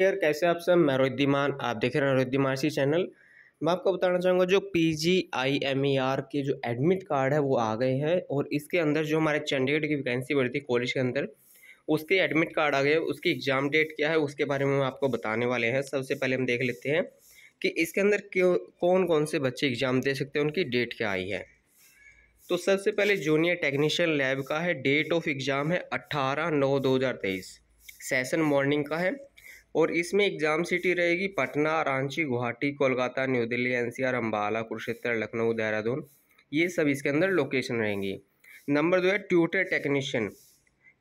यार कैसे आप सब मैं रोहिद्दीमान आप देख रहे हैं रोहित चैनल मैं आपको बताना चाहूँगा जो P G I M E R के जो एडमिट कार्ड है वो आ गए हैं और इसके अंदर जो हमारे चंडीगढ़ की वैकेंसी बढ़ी थी कॉलेज के अंदर उसके एडमिट कार्ड आ गए उसकी एग्ज़ाम डेट क्या है उसके बारे में हम आपको बताने वाले हैं सबसे पहले हम देख लेते हैं कि इसके अंदर क्यों कौन कौन से बच्चे एग्ज़ाम दे सकते हैं उनकी डेट क्या आई है तो सबसे पहले जूनियर टेक्नीशियन लैब का है डेट ऑफ एग्ज़ाम है अट्ठारह नौ दो हज़ार तेईस सेशन मॉर्निंग का है और इसमें एग्ज़ाम सिटी रहेगी पटना रांची गुवाहाटी कोलकाता न्यू दिल्ली एनसीआर अंबाला कुरुक्षेत्र लखनऊ देहरादून ये सब इसके अंदर लोकेशन रहेंगी नंबर दो है ट्यूटर टेक्नीशियन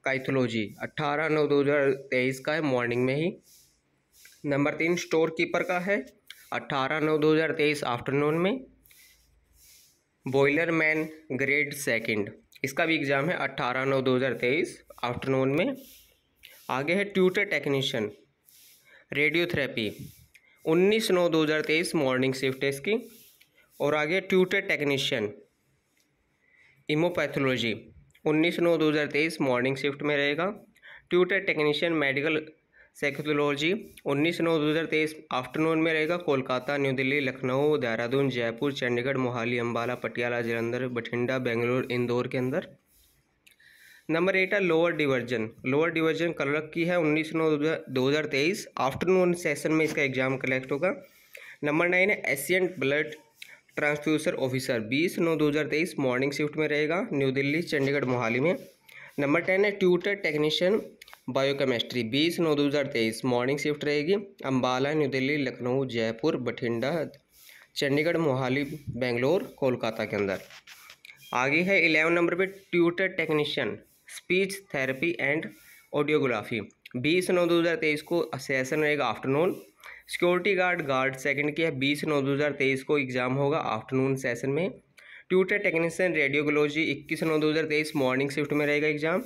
काइथोलॉजी अट्ठारह नौ दो हज़ार तेईस का है मॉर्निंग में ही नंबर तीन स्टोर कीपर का है अट्ठारह नौ दो हज़ार तेईस आफ्टरनून में बॉयलर मैन ग्रेड सेकंड इसका भी एग्ज़ाम है अट्ठारह नौ दो हज़ार तेईस आफ्टरनून में आगे है ट्यूटर टेक्नीशियन रेडियोथेरेपी 19 नौ 2023 मॉर्निंग शिफ्ट है इसकी और आगे ट्यूटर टेक्नीशियन इमोपैथोलॉजी 19 नौ 2023 मॉर्निंग शिफ्ट में रहेगा ट्यूटर टेक्नीशियन मेडिकल सेक्थोलॉजी 19 नौ 2023 आफ्टरनून में रहेगा कोलकाता न्यू दिल्ली लखनऊ देहरादून जयपुर चंडीगढ़ मोहाली अम्बाला पटियाला जलंधर बठिंडा बेंगलुरु इंदौर के अंदर नंबर एट है lower division lower division colour की है उन्नीस नौ दो हज़ार तेईस आफ्टरनून सेशन में इसका एग्जाम कलेक्ट होगा नंबर नाइन है एशियंट ब्लड ट्रांसफ्यूसर ऑफिसर बीस नौ दो हज़ार तेईस मॉर्निंग शिफ्ट में रहेगा न्यू दिल्ली चंडीगढ़ मोहाली में नंबर टेन है ट्यूटर टेक्नीशियन बायोकेमिस्ट्री बीस नौ दो हज़ार तेईस मॉर्निंग शिफ्ट रहेगी अम्बाला न्यू दिल्ली लखनऊ जयपुर बठिंडा चंडीगढ़ मोहाली बेंगलोर कोलकाता के अंदर आगे है इलेवन नंबर पे tutor technician speech therapy and audiography बीस नौ दो हज़ार तेईस को सेशन रहेगा afternoon security guard guard second की है बीस नौ दो हज़ार तेईस को एग्ज़ाम होगा आफ्टरनून सेशन में ट्यूटर टेक्नीशियन रेडियोकोलॉजी इक्कीस नौ दो हज़ार तेईस मॉर्निंग शिफ्ट में रहेगा एग्ज़ाम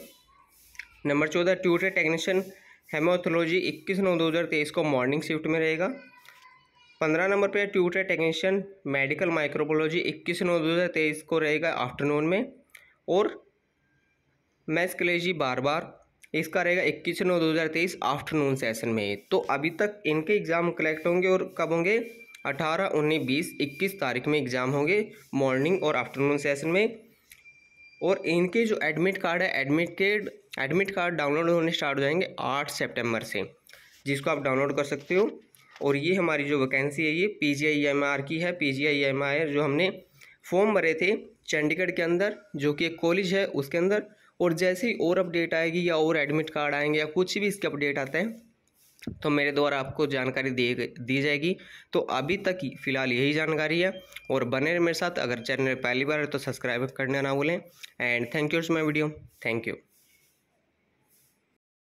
नंबर चौदह ट्यूटर टेक्नीशियन हेमोथोलॉजी इक्कीस नौ दो हज़ार तेईस को मॉर्निंग शिफ्ट में रहेगा पंद्रह नंबर पर ट्यूटर टेक्नीशियन मेडिकल माइक्रोपोलॉजी इक्कीस नौ दो हज़ार तेईस को रहेगा आफ्टरनून में और लिए जी बार बार इसका रहेगा इक्कीस नौ 2023 आफ्टरनून सेशन में तो अभी तक इनके एग्ज़ाम कलेक्ट होंगे और कब होंगे अठारह उन्नीस बीस इक्कीस तारीख में एग्ज़ाम होंगे मॉर्निंग और आफ्टरनून सेशन में और इनके जो एडमिट कार्ड है एडमिट के एडमिट कार्ड डाउनलोड होने स्टार्ट हो जाएंगे आठ सेप्टेम्बर से जिसको आप डाउनलोड कर सकते हो और ये हमारी जो वैकेंसी है ये P G I M R की है P G I M R जो हमने फॉर्म भरे थे चंडीगढ़ के अंदर जो कि एक कॉलेज है उसके अंदर और जैसे ही और अपडेट आएगी या और एडमिट कार्ड आएंगे या कुछ भी इसके अपडेट आते हैं तो मेरे द्वारा आपको जानकारी दी दी जाएगी तो अभी तक फ़िलहाल यही जानकारी है और बने रहे मेरे साथ अगर चैनल पहली बार है तो सब्सक्राइब करने ना भूलें and thank you my video thank you